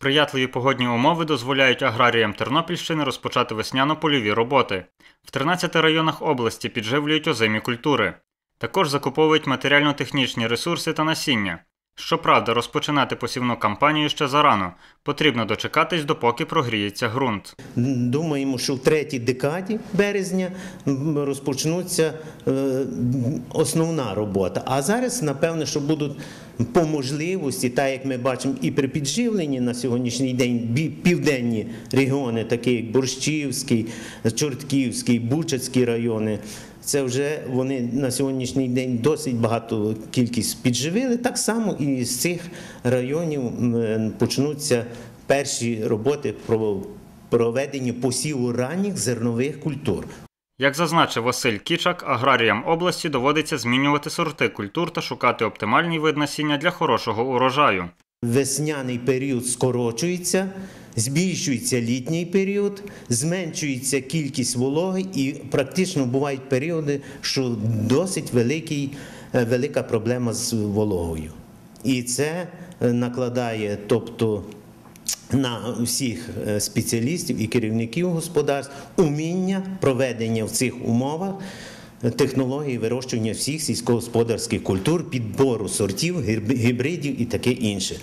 Сприятливі погодні умови дозволяють аграріям Тернопільщини розпочати весняно-польові роботи. В 13 районах області підживлюють озимі культури. Також закуповують матеріально-технічні ресурси та насіння. Щоправда, розпочинати посівну кампанію ще зарано. Потрібно дочекатись, допоки прогріється ґрунт. Думаємо, що в третій декаді березня розпочнуться е, основна робота. А зараз, напевне, що будуть по можливості, так як ми бачимо, і при підживленні на сьогоднішній день південні регіони, такі як Борщівський, Чортківський, Бучацький райони це вже вони на сьогоднішній день досить багато кількість підживили. Так само і з цих районів почнуться перші роботи про проведення посіву ранніх зернових культур. Як зазначив Василь Кічак, аграріям області доводиться змінювати сорти культур та шукати оптимальні вид насіння для хорошого урожаю. Весняний період скорочується збільшується літній період, зменшується кількість вологи, і практично бувають періоди, що досить великий, е, велика проблема з вологою. І це е, накладає, тобто. На всіх е, спеціалістів і керівників господарств уміння проведення в цих умовах технології вирощування всіх сільськогосподарських культур, підбору сортів, гібридів і таке інше.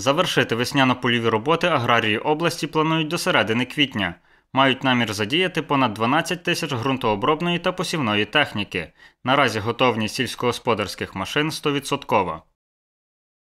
Завершити весняно польові роботи аграрії області планують до середини квітня. Мають намір задіяти понад 12 тисяч грунтообробної та посівної техніки. Наразі готовність сільськогосподарських машин 100%.